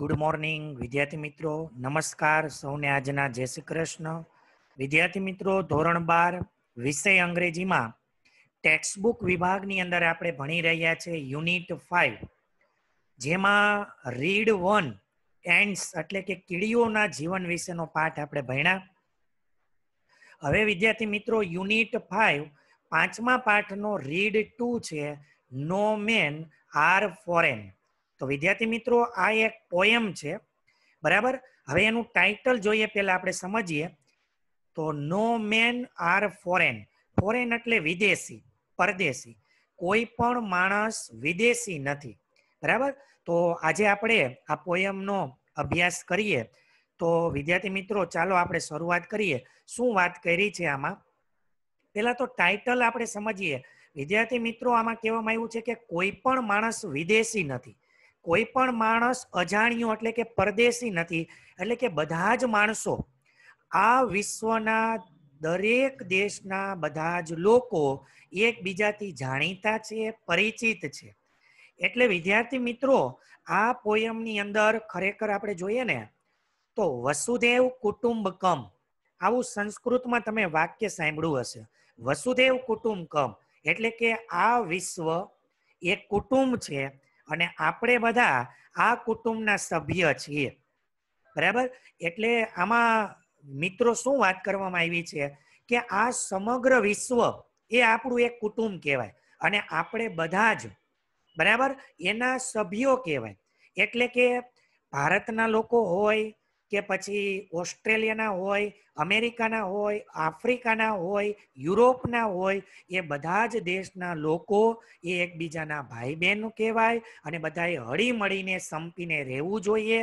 good morning વિદ્યાર્થી મિત્રો નમસ્કાર સૌને આજના જય શ્રી કૃષ્ણ વિદ્યાર્થી મિત્રો ધોરણ બાર વિષય અંગ્રેજીમાં ટેક્સ્ટ વિભાગની અંદર આપણે ભણી રહ્યા છે યુનિટ ફાઇવ જેમાં રીડ વન એન્ડ્સ એટલે કે કીડીઓના જીવન વિશેનો પાઠ આપણે ભણ્યા હવે વિદ્યાર્થી મિત્રો યુનિટ ફાઇવ પાંચમા પાઠનો રીડ ટુ છે નો મેન આર ફોરેન તો વિદ્યાર્થી મિત્રો આ એક પોયમ છે બરાબર હવે એનું ટાઈટલ જોઈએ પહેલાં આપણે સમજીએ તો no men are foreign foreign એટલે વિદેશી પરદેશી કોઈ પણ માણસ વિદેશી નથી બરાબર તો આજે આપણે આ પોયમનો અભ્યાસ કરીએ તો વિદ્યાર્થી મિત્રો ચાલો આપણે શરૂઆત કરીએ શું વાત કરી છે આમાં પહેલાં તો ટાઇટલ આપણે સમજીએ વિદ્યાર્થી મિત્રો આમાં કહેવામાં આવ્યું છે કે કોઈ પણ માણસ વિદેશી નથી કોઈ પણ માણસ અજાણ્યો એટલે કે પરદેશી નથી એટલે કે બધા જ માણસો આ વિશ્વના દરેક દેશના બધા જ લોકો એકબીજાથી જાણીતા છે પરિચિત છે એટલે વિદ્યાર્થી મિત્રો આ પોયમની અંદર ખરેખર આપણે જોઈએ ને તો વસુદેવ કુટુંબકમ આવું સંસ્કૃતમાં તમે વાક્ય સાંભળ્યું હશે વસુદેવ કુટુંબકમ એટલે કે આ વિશ્વ એક કુટુંબ છે અને આપણે બધા આ કુટુંબના સભ્ય છીએ બરાબર એટલે આમાં મિત્રો શું વાત કરવામાં આવી છે કે આ સમગ્ર વિશ્વ એ આપણું એક કુટુંબ કહેવાય અને આપણે બધા જ બરાબર એના સભ્યો કહેવાય એટલે કે ભારતના લોકો હોય કે પછી ઓસ્ટ્રેલિયાના હોય અમેરિકાના હોય આફ્રિકાના હોય યુરોપના હોય એ બધા જ દેશના લોકો એ એકબીજાના ભાઈ બહેન કહેવાય અને બધાએ હળીમળીને સંપીને રહેવું જોઈએ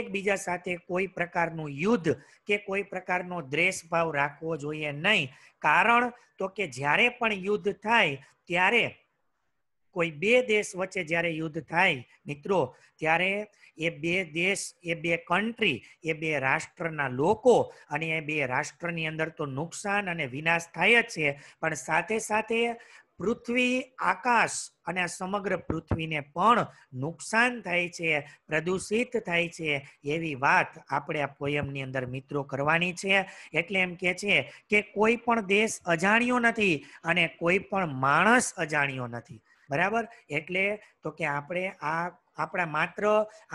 એકબીજા સાથે કોઈ પ્રકારનું યુદ્ધ કે કોઈ પ્રકારનો દ્વેષભાવ રાખવો જોઈએ નહીં કારણ તો કે જ્યારે પણ યુદ્ધ થાય ત્યારે કોઈ બે દેશ વચ્ચે જ્યારે યુદ્ધ થાય મિત્રો ત્યારે એ બે દેશ એ બે કન્ટ્રી એ બે રાષ્ટ્રના લોકો અને એ બે રાષ્ટ્રની અંદર તો નુકસાન અને વિનાશ થાય જ છે પણ સાથે સાથે પૃથ્વી આકાશ અને સમગ્ર પૃથ્વીને પણ નુકસાન થાય છે પ્રદૂષિત થાય છે એવી વાત આપણે આ પોયમની અંદર મિત્રો કરવાની છે એટલે એમ કે છે કે કોઈ પણ દેશ અજાણ્યો નથી અને કોઈ પણ માણસ અજાણ્યો નથી બરાબર એટલે તો કે આપણે આ આપણા માત્ર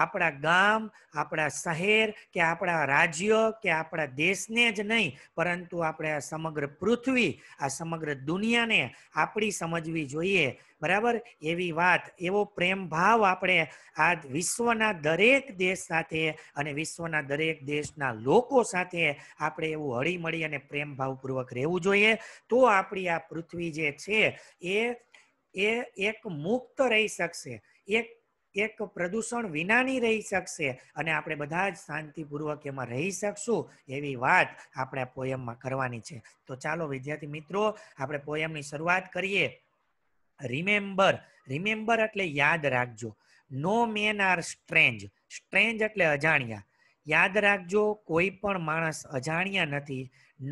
આપણા ગામ આપણા શહેર કે આપણા રાજ્ય કે આપણા દેશને જ નહીં પરંતુ આપણે આ સમગ્ર પૃથ્વી આ સમગ્ર દુનિયાને આપણી સમજવી જોઈએ બરાબર એવી વાત એવો પ્રેમ ભાવ આપણે આ વિશ્વના દરેક દેશ સાથે અને વિશ્વના દરેક દેશના લોકો સાથે આપણે એવું હળીમળી અને પ્રેમ ભાવપૂર્વક રહેવું જોઈએ તો આપણી આ પૃથ્વી જે છે એ એ એક મુક્ત રહી શકશે એક એક પ્રદૂષણ વિનાની રહી શકશે અને આપણે બધા જ શાંતિપૂર્વક એમાં રહી શકશું એવી વાત આપણે આ પોયમમાં કરવાની છે તો ચાલો વિદ્યાર્થી મિત્રો આપણે પોયમની શરૂઆત કરીએ રિમેમ્બર રિમેમ્બર એટલે યાદ રાખજો no men are strange strange એટલે અજાણ્યા યાદ રાખજો કોઈ પણ માણસ અજાણ્યા નથી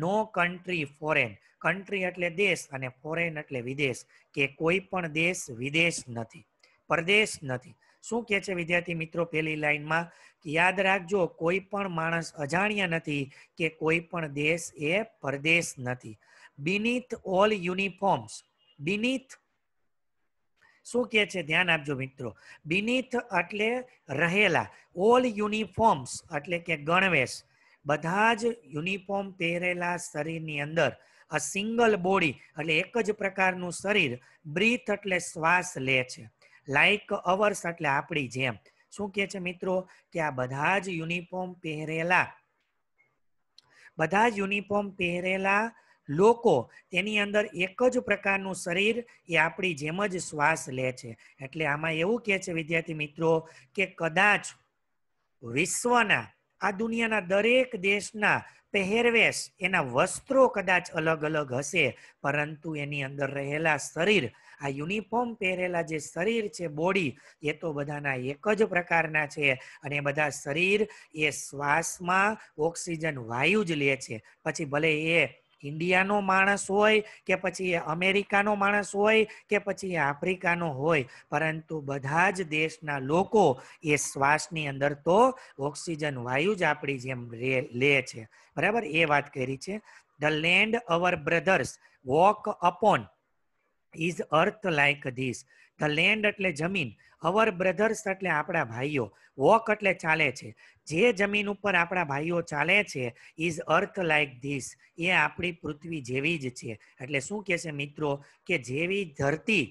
નો કન્ટ્રી ફોરેન કન્ટ્રી એટલે દેશ અને ફોરેન એટલે વિદેશ કે કોઈ પણ દેશ વિદેશ નથી પરદેશ નથી શું કહે છે વિદ્યાર્થી મિત્રો પેલી લાઈનમાં કે યાદ રાખજો કોઈ પણ માણસ અજાણ્યા નથી કે કોઈ પણ દેશ એ પરદેશ નથી બિનીથ ઓલ યુનિફોર્મ્સ બિનિથ શું કહે છે ધ્યાન આપજો મિત્રો બિનિથ એટલે રહેલા ઓલ યુનિફોર્મ્સ એટલે કે ગણવેશ બધા જ યુનિફોર્મ પહેરેલા શરીરની અંદર અ સિંગલ બોડી એટલે એક જ પ્રકારનું શરીર બ્રીથ એટલે શ્વાસ લે છે લાઇક અવર્સ એટલે આપણી જેમ શું કહે છે મિત્રો કે આ બધા જ યુનિફોર્મ પહેરેલા બધા જ યુનિફોર્મ પહેરેલા લોકો તેની અંદર એક જ પ્રકારનું શરીર એ આપણી જેમ જ શ્વાસ લે છે એટલે આમાં એવું કહે છે વિદ્યાર્થી મિત્રો કે કદાચ વિશ્વના આ દુનિયાના દરેક દેશના પહેરવેશ એના વસ્ત્રો કદાચ અલગ અલગ હશે પરંતુ એની અંદર રહેલા શરીર આ યુનિફોર્મ પહેરેલા જે શરીર છે બોડી એ તો બધાના એક જ પ્રકારના છે અને બધા શરીર એ શ્વાસમાં ઓક્સિજન વાયુ જ લે છે પછી ભલે એ ઇન્ડિયાનો માણસ હોય કે પછી એ અમેરિકાનો માણસ હોય કે પછી એ આફ્રિકાનો હોય પરંતુ બધા જ દેશના લોકો એ શ્વાસની અંદર તો ઓક્સિજન વાયુ જ આપણી જેમ લે છે બરાબર એ વાત કરી છે the land our brothers walk upon is earth like this the land એટલે જમીન અવર બ્રધર્સ એટલે આપણા ભાઈઓ વોક એટલે ચાલે છે જે જમીન ઉપર આપણા ભાઈઓ ચાલે છે ઇઝ અર્થ લાઇક ધીસ એ આપણી પૃથ્વી જેવી જ છે એટલે શું કહેશે મિત્રો કે જેવી ધરતી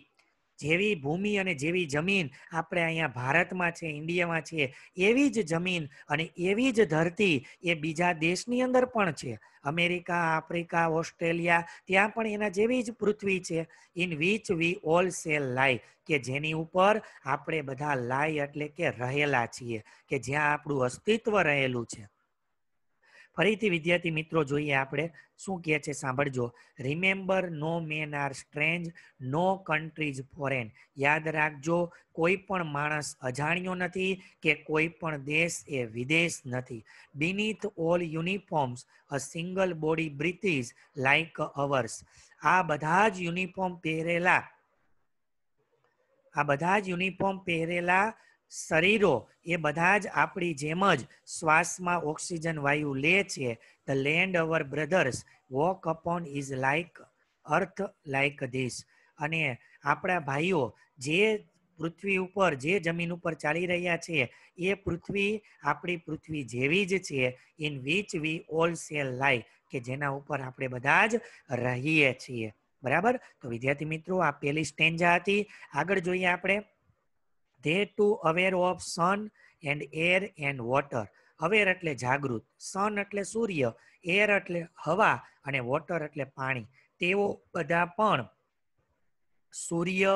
જેવી ભૂમિ અને જેવી જમીન આપણે અહીંયા ભારતમાં છે ઇન્ડિયામાં છીએ એવી જ જમીન અને એવી જ ધરતી એ બીજા દેશની અંદર પણ છે અમેરિકા આફ્રિકા ઓસ્ટ્રેલિયા ત્યાં પણ એના જેવી જ પૃથ્વી છે in which we all shall lie કે જેની ઉપર આપણે બધા લાઈ એટલે કે રહેલા છીએ કે જ્યાં આપણું અસ્તિત્વ રહેલું છે ફરીથી વિદ્યાર્થી મિત્રો જોઈએ આપણે શું કહે છે સાંભળજો remember no men are strange no countries foreign યાદ રાખજો કોઈ પણ માણસ અજાણ્યો નથી કે કોઈ પણ દેશ એ વિદેશ નથી beneath all uniforms a single body breathes like ours આ બધા જ યુનિફોર્મ પહેરેલા આ બધા જ યુનિફોર્મ પહેરેલા શરીરો એ બધા જ આપણી જેમ જ શ્વાસમાં ઓક્સિજન વાયુ લે છે the land our brothers walk upon is like earth like this અને આપણા ભાઈઓ જે પૃથ્વી ઉપર જે જમીન ઉપર ચાલી રહ્યા છે એ પૃથ્વી આપણી પૃથ્વી જેવી જ છે in which we all shall lie કે જેના ઉપર આપણે બધા જ રહીએ છીએ બરાબર તો વિદ્યાર્થી મિત્રો આ પહેલી સ્ટેન્જા હતી આગળ જોઈએ આપણે they too aware of sun and air and water aware એટલે જાગૃત સન એટલે સૂર્ય એર એટલે હવા અને વોટર એટલે પાણી તેઓ બધા પણ સૂર્ય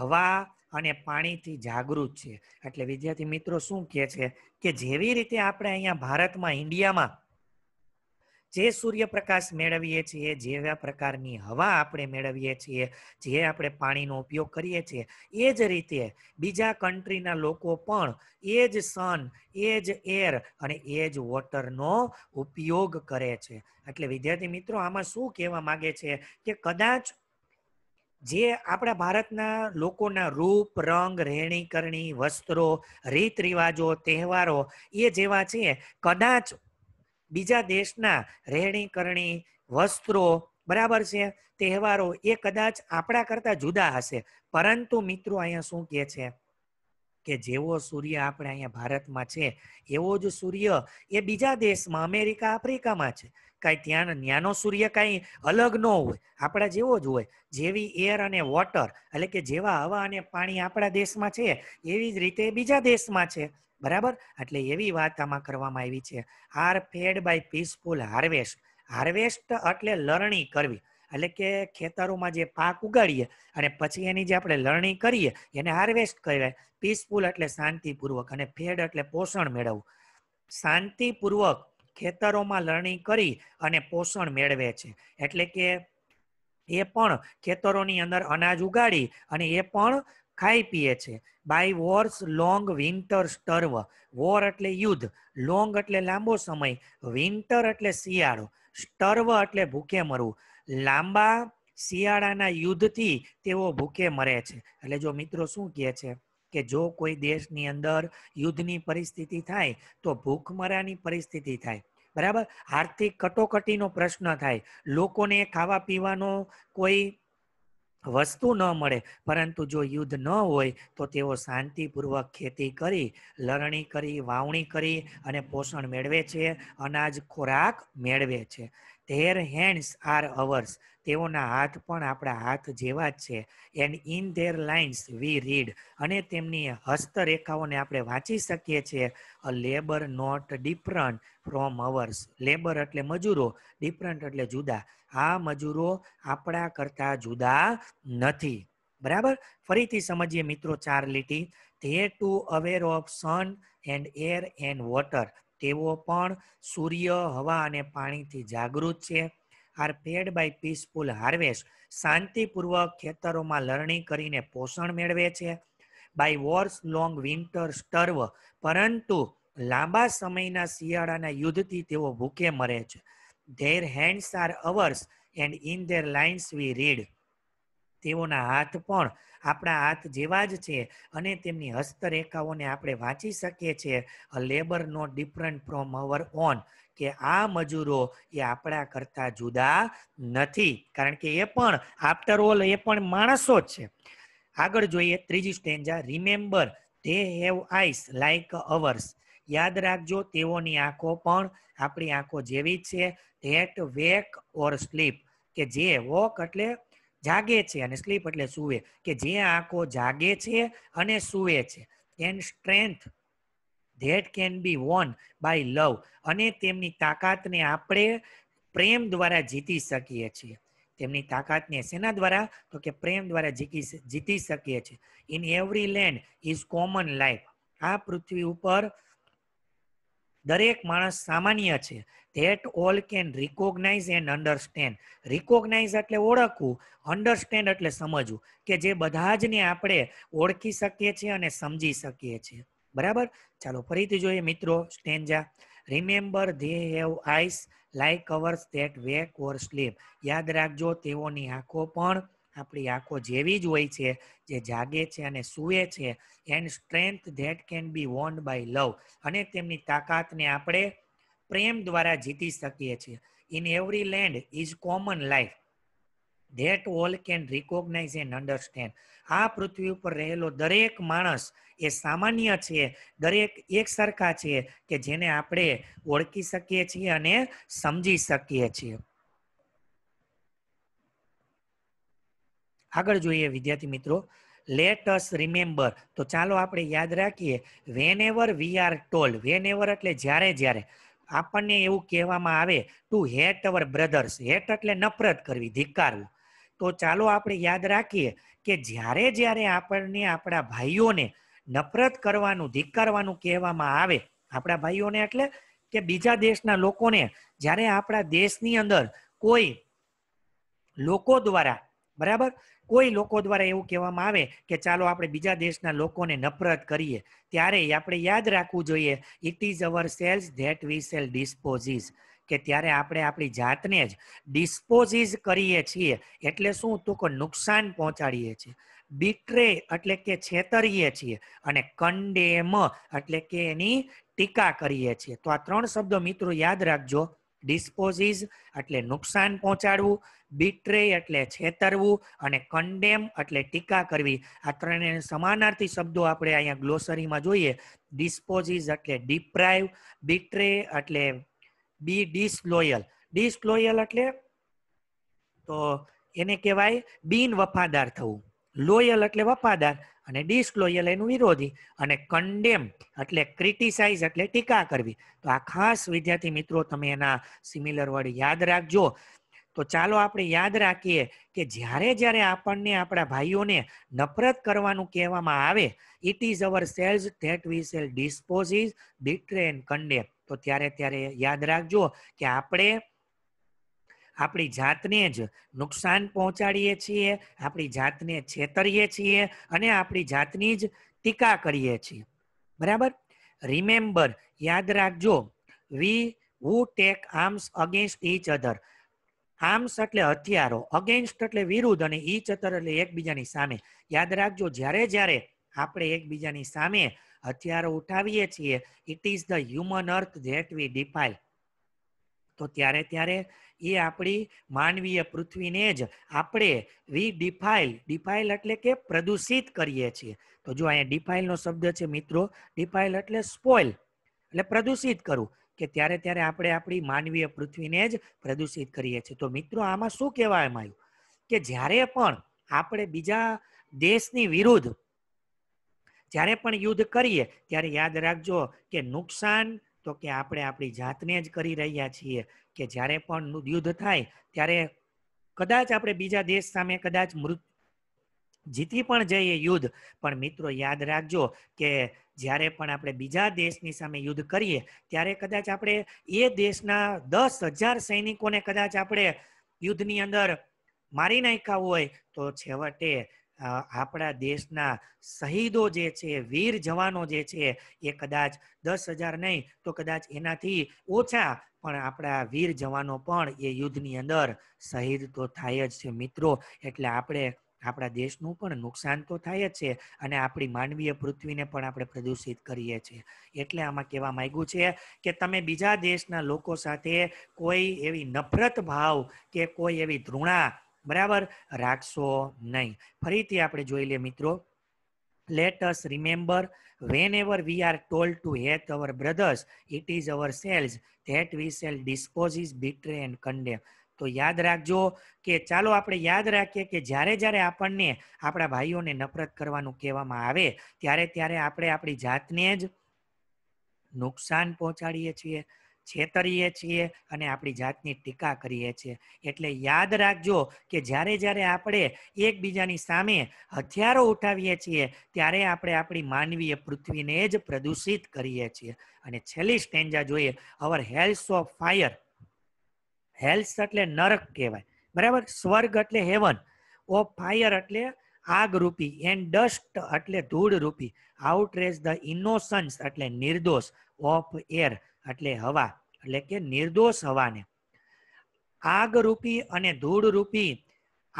હવા અને પાણીથી જાગૃત છે એટલે વિદ્યાર્થી મિત્રો શું કહે છે કે જેવી રીતે આપણે અહીંયા ભારતમાં ઇન્ડિયામાં જે સૂર્યપ્રકાશ મેળવીએ છીએ જેવા પ્રકારની હવા આપણે મેળવીએ છીએ જે આપણે પાણીનો ઉપયોગ કરીએ છીએ એ જ રીતે બીજા કન્ટ્રીના લોકો પણ એ જ સન એ જ એર અને એ જ વોટરનો ઉપયોગ કરે છે એટલે વિદ્યાર્થી મિત્રો આમાં શું કહેવા માગે છે કે કદાચ જે આપણા ભારતના લોકોના રૂપ રંગ રહેણી કરણી વસ્ત્રો રીત રિવાજો તહેવારો એ જેવા છે કદાચ બીજા દેશના રહેણી કરણી વસ્ત્રો બરાબર છે તહેવારો એ કદાચ આપણા કરતા જુદા હશે પરંતુ મિત્રો અહીંયા શું કહે છે કે જેવો સૂર્ય આપણે અહીંયા ભારતમાં છે એવો જ સૂર્ય એ બીજા દેશમાં અમેરિકા આફ્રિકામાં છે કાંઈ ત્યાં ન્યાનો સૂર્ય કાંઈ અલગ ન હોય આપણા જેવો જ હોય જેવી એર અને વોટર એટલે કે જેવા હવા અને પાણી આપણા દેશમાં છે એવી જ રીતે બીજા દેશમાં છે બરાબર એટલે એવી વાત આમાં કરવામાં આવી છે are fed by peaceful harvest harvest એટલે લણણી કરવી એટલે કે ખેતરોમાં જે પાક ઉગાડીએ અને પછી એની જે આપણે લણણી કરીએ એને હાર્વેસ્ટ કહેવાય પીસફુલ એટલે શાંતિપૂર્વક અને ફેડ એટલે પોષણ મેળવવું શાંતિપૂર્વક ખેતરોમાં લણણી કરી અને પોષણ મેળવે છે એટલે કે એ પણ ખેતરોની અંદર અનાજ ઉગાડી અને એ પણ ખાઈ પીએ છે by wars long winter starve war એટલે યુદ્ધ લોંગ એટલે લાંબો સમય વિન્ટર એટલે શિયાળો સ્ટર્વ એટલે ભૂખે મરવું લાંબા શિયાળાના યુદ્ધથી તેઓ ભૂખે મરે છે એટલે જો મિત્રો શું કહે છે કે જો કોઈ દેશની અંદર યુદ્ધની પરિસ્થિતિ થાય તો ભૂખમરાની પરિસ્થિતિ થાય બરાબર આર્થિક કટોકટીનો પ્રશ્ન થાય લોકોને ખાવા પીવાનો કોઈ વસ્તુ ન મળે પરંતુ જો યુદ્ધ ન હોય તો તેઓ શાંતિપૂર્વક ખેતી કરી લણણી કરી વાવણી કરી અને પોષણ મેળવે છે અનાજ ખોરાક મેળવે છે ધેર હેન્ડ્સ આર અવર્સ તેઓના હાથ પણ આપણા હાથ જેવા જ છે and in their lines we read અને તેમની હસ્તરેખાઓને આપણે વાંચી શકીએ છીએ a labour not different from ours labour એટલે મજૂરો ડિફરન્ટ એટલે જુદા આ મજૂરો આપણા કરતાં જુદા નથી બરાબર ફરીથી સમજીએ મિત્રો ચાર લીટી they too aware of sun and air and water તેઓ પણ સૂર્ય હવા અને પાણીથી જાગૃત છે are fed by peaceful harvest શાંતિપૂર્વક ખેતરોમાં લણણી કરીને પોષણ મેળવે છે by wars long winter starve પરંતુ લાંબા સમયના શિયાળાના યુદ્ધથી તેઓ ભૂખે મરે છે their hands are ours and in their lines we read તેઓના હાથ પણ આપણા હાથ જેવા જ છે અને તેમની હસ્તરેખાઓને આપણે વાંચી શકીએ છીએ labour no different from our own કે આ મજૂરો એ આપણા કરતા જુદા નથી કારણ કે એ પણ આફ્ટર ઓલ એ પણ માણસો જ છે આગળ જોઈએ ત્રીજી stanza remember they have eyes like ours યાદ રાખજો તેઓની આંખો પણ આપણી આંખો જેવી જ છે ધેટ વેક ઓર સ્લીપ કે જે વોક એટલે જાગે છે અને સ્લીપ એટલે સુવે કે જે આંખો જાગે છે અને સુવે છે and strength that can be won by love અને તેમની તાકાતને આપણે પ્રેમ દ્વારા જીતી શકીએ છીએ તેમની તાકાતને સેના દ્વારા તો કે પ્રેમ દ્વારા જીતી જીતી શકીએ છીએ in every land is common life આ પૃથ્વી ઉપર દરેક માણસ સામાન્ય છે that all can recognise and understand recognise એટલે ઓળખવું અન્ડરસ્ટેન્ડ એટલે સમજવું કે જે બધા જ ને આપણે ઓળખી શકીએ છીએ અને સમજી શકીએ છીએ બરાબર ચાલો ફરીથી જોઈએ મિત્રો stanza remember they have eyes like ours that wake or sleep યાદ રાખજો તેઓની આંખો પણ આપણી આંખો જેવી જ હોય છે જે જાગે છે અને સૂવે છે and strength that can be won by love અને તેમની તાકાતને આપણે પ્રેમ દ્વારા જીતી શકીએ છીએ in every land is common life that all can recognise and understand આ પૃથ્વી ઉપર રહેલો દરેક માણસ એ સામાન્ય છે દરેક એક સરખા છે કે જેને આપણે ઓળખી શકીએ છીએ અને સમજી શકીએ છીએ આગળ જોઈએ વિદ્યાર્થી મિત્રો લેટ અસ રિમેમ્બર તો ચાલો આપણે યાદ રાખીએ whenever we are told whenever એટલે જ્યારે જ્યારે આપણને એવું કહેવામાં આવે to hate our brothers hate એટલે નફરત કરવી ધિક્કારવું તો ચાલો આપણે યાદ રાખીએ કે જ્યારે જ્યારે આપણને આપણા ભાઈઓને નફરત કરવાનું ધિક્કારવાનું કહેવામાં આવે આપણા ભાઈઓને એટલે કે બીજા દેશના લોકોને જ્યારે આપણા દેશની અંદર કોઈ લોકો દ્વારા બરાબર કોઈ લોકો દ્વારા એવું કહેવામાં આવે કે ચાલો આપણે બીજા દેશના લોકોને નફરત કરીએ ત્યારે આપણે યાદ રાખવું જોઈએ it is ourselves that we shall dispossess કે ત્યારે આપણે આપણી જાતને જ ડિસ્પોઝિસ કરીએ છીએ એટલે શું તો કે નુકસાન પહોંચાડીએ છીએ બિટ્રે એટલે કે છેતરીએ છીએ અને કંડેમ એટલે કે એની ટીકા કરીએ છીએ તો આ ત્રણ શબ્દો મિત્રો યાદ રાખજો ડિસ્પોઝીઝ એટલે નુકસાન પહોંચાડવું બીટ્રે એટલે છેતરવું અને કન્ડેમ એટલે ટીકા કરવી આ ત્રણેય સમાનાર્થી શબ્દો આપણે અહીંયા ગ્લોસરીમાં જોઈએ ડિસ્પોઝીઝ એટલે ડિપ્રાઈવ બીટ્રે એટલે બી ડિસલોયલ ડિસલોયલ એટલે તો એને કહેવાય બિન વફાદાર થવું લોયલ એટલે વફાદાર અને ડિસલોયલ એનું વિરોધી અને કન્ડેમ એટલે ક્રિટિસાઇઝ એટલે ટીકા કરવી તો આ ખાસ વિદ્યાર્થી મિત્રો તમે એના સિમિલર વર્ડ યાદ રાખજો તો ચાલો આપણે યાદ રાખીએ કે જ્યારે જ્યારે આપણને આપણા ભાઈઓને નફરત કરવાનું કહેવામાં આવે it is ourselves that we shall dispossess is and condemn તો ત્યારે ત્યારે યાદ રાખજો કે આપણે આપણી જાતને જ નુકસાન પહોંચાડીએ છીએ આપણી જાતને છેતરીએ છીએ અને આપણી જાતની જ ટીકા કરીએ છીએ બરાબર રિમેમ્બર યાદ રાખજો we who take arms against each other arms એટલે હથિયારો અગેન્સ્ટ એટલે વિરુદ્ધ અને ઈચ અધર એટલે એકબીજાની સામે યાદ રાખજો જ્યારે જ્યારે આપણે એકબીજાની સામે હથિયારો ઉઠાવીએ છીએ it is the human earth that we defile તો ત્યારે ત્યારે એ આપણી માનવીય પૃથ્વીને જ આપણે વી ડિફાઇલ ડિફાઇલ એટલે કે પ્રદૂષિત કરીએ છીએ તો જો અહીંયા ડિફાઇલનો શબ્દ છે મિત્રો ડિફાઇલ એટલે સ્પોઇલ એટલે પ્રદૂષિત કરવું કે ત્યારે ત્યારે આપણે આપણી માનવીય પૃથ્વીને જ પ્રદૂષિત કરીએ છીએ તો મિત્રો આમાં શું કહેવામાં આવ્યું કે જ્યારે પણ આપણે બીજા દેશની વિરુદ્ધ જ્યારે પણ યુદ્ધ કરીએ ત્યારે યાદ રાખજો કે નુકસાન તો કે આપણે આપણી જાતને જ કરી રહ્યા છીએ કે જ્યારે પણ યુદ્ધ થાય ત્યારે કદાચ આપણે બીજા દેશ સામે કદાચ મૃત જીતી પણ જઈએ યુદ્ધ પણ મિત્રો યાદ રાખજો કે જ્યારે પણ આપણે બીજા દેશની સામે યુદ્ધ કરીએ ત્યારે કદાચ આપણે એ દેશના દસ હજાર સૈનિકોને કદાચ આપણે યુદ્ધની અંદર મારી નાખ્યા હોય તો છેવટે આપણા દેશના શહીદો જે છે વીર જવાનો જે છે એ કદાચ દસ હજાર નહીં તો કદાચ એનાથી ઓછા પણ આપણા વીર જવાનો પણ એ યુદ્ધની અંદર શહીદ તો થાય જ છે મિત્રો એટલે આપણે આપણા દેશનું પણ નુકસાન તો થાય જ છે અને આપણી માનવીય પૃથ્વીને પણ આપણે પ્રદૂષિત કરીએ છીએ એટલે આમાં કહેવા માંગ્યું છે કે તમે બીજા દેશના લોકો સાથે કોઈ એવી નફરત ભાવ કે કોઈ એવી ધૃણા બરાબર રાખશો નહીં ફરીથી આપણે જોઈ લઈએ મિત્રો remember whenever we are are to to our brothers it is ourselves that we shall disposes betray and condemn તો યાદ રાખજો કે ચાલો આપણે યાદ રાખીએ કે જ્યારે જ્યારે આપણને આપણા ભાઈઓને નફરત કરવાનું કહેવામાં આવે ત્યારે ત્યારે આપણે આપણી જાતને જ નુકસાન પહોંચાડીએ છીએ છેતરીએ છીએ અને આપણી જાતની ટીકા કરીએ છીએ એટલે યાદ રાખજો કે જ્યારે જ્યારે આપણે એકબીજાની સામે હથિયારો ઉઠાવીએ છીએ ત્યારે આપણે આપણી માનવીય પૃથ્વીને જ પ્રદૂષિત કરીએ છીએ અને છેલ્લી સ્ટેન્જા જોઈએ અવર હેલ્સ ઓફ ફાયર હેલ્સ એટલે નરક કહેવાય બરાબર સ્વર્ગ એટલે હેવન ઓફ ફાયર એટલે આગ રૂપી એન્ડ ડસ્ટ એટલે ધૂળ રૂપી આઉટ આઉટરેસ ધ ઇનોસન્સ એટલે નિર્દોષ ઓફ એર એટલે હવા એટલે કે નિર્દોષ હવાને આગરૂપી અને ધૂળરૂપી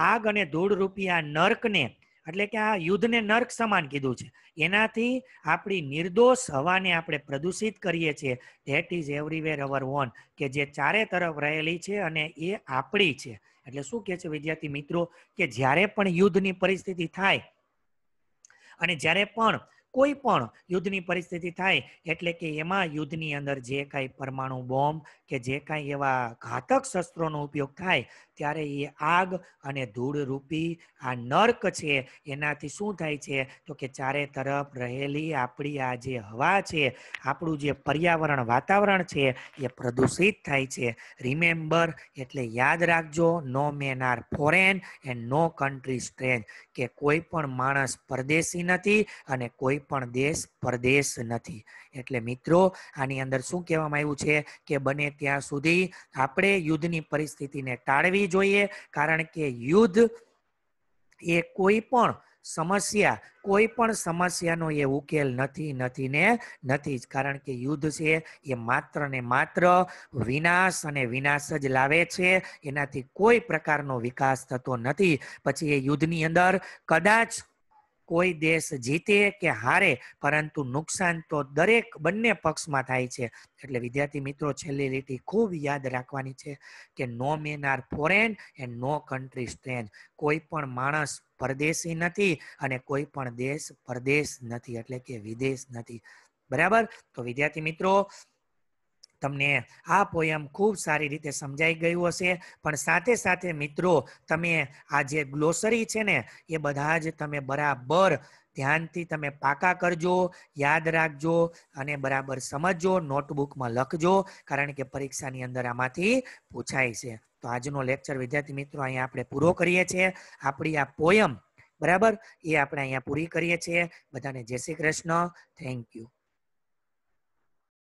આગ અને ધૂળરૂપી આ નર્કને એટલે કે આ યુદ્ધને નર્ક સમાન કીધું છે એનાથી આપણી નિર્દોષ હવાને આપણે પ્રદૂષિત કરીએ છીએ that is everywhere our own કે જે ચારે તરફ રહેલી છે અને એ આપણી છે એટલે શું કહે છે વિદ્યાર્થી મિત્રો કે જ્યારે પણ યુદ્ધની પરિસ્થિતિ થાય અને જ્યારે પણ કોઈ પણ યુદ્ધની પરિસ્થિતિ થાય એટલે કે એમાં યુદ્ધની અંદર જે કાંઈ પરમાણુ બોમ્બ કે જે કાંઈ એવા ઘાતક શસ્ત્રોનો ઉપયોગ થાય ત્યારે એ આગ અને ધૂળરૂપી આ નર્ક છે એનાથી શું થાય છે તો કે ચારે તરફ રહેલી આપણી આ જે હવા છે આપણું જે પર્યાવરણ વાતાવરણ છે એ પ્રદૂષિત થાય છે રિમેમ્બર એટલે યાદ રાખજો no men are foreign and no country strange કે કોઈ પણ માણસ પરદેશી નથી અને કોઈ પણ દેશ પરદેશ નથી એટલે મિત્રો આની અંદર શું કહેવામાં આવ્યું છે કે બને ત્યાં સુધી આપણે યુદ્ધની પરિસ્થિતિને ટાળવી જોઈએ કારણ કે યુદ્ધ એ કોઈ પણ સમસ્યા કોઈ પણ સમસ્યાનો એ ઉકેલ નથી નથી ને નથી જ કારણ કે યુદ્ધ છે એ માત્ર ને માત્ર વિનાશ અને વિનાશ જ લાવે છે એનાથી કોઈ પ્રકારનો વિકાસ થતો નથી પછી એ યુદ્ધની અંદર કદાચ કોઈ દેશ જીતે કે હારે પરંતુ નુકસાન તો દરેક બંને પક્ષમાં થાય છે એટલે વિદ્યાર્થી મિત્રો છેલ્લી લીટી ખૂબ યાદ રાખવાની છે કે no men are foreign and no country strange કોઈ પણ માણસ પરદેશી નથી અને કોઈ પણ દેશ પરદેશ નથી એટલે કે વિદેશ નથી બરાબર તો વિદ્યાર્થી મિત્રો તમને આ પોયમ ખૂબ સારી રીતે સમજાઈ ગયું હશે પણ સાથે સાથે મિત્રો તમે આ જે ગ્લોસરી છે ને એ બધા જ તમે બરાબર ધ્યાનથી તમે પાકા કરજો યાદ રાખજો અને બરાબર સમજજો નોટબુકમાં લખજો કારણ કે પરીક્ષાની અંદર આમાંથી પૂછાય છે તો આજનો લેક્ચર વિદ્યાર્થી મિત્રો અહીંયા આપણે પૂરો કરીએ છીએ આપણી આ પોયમ બરાબર એ આપણે અહીંયા પૂરી કરીએ છીએ બધાને જય શ્રી કૃષ્ણ થેન્ક યુ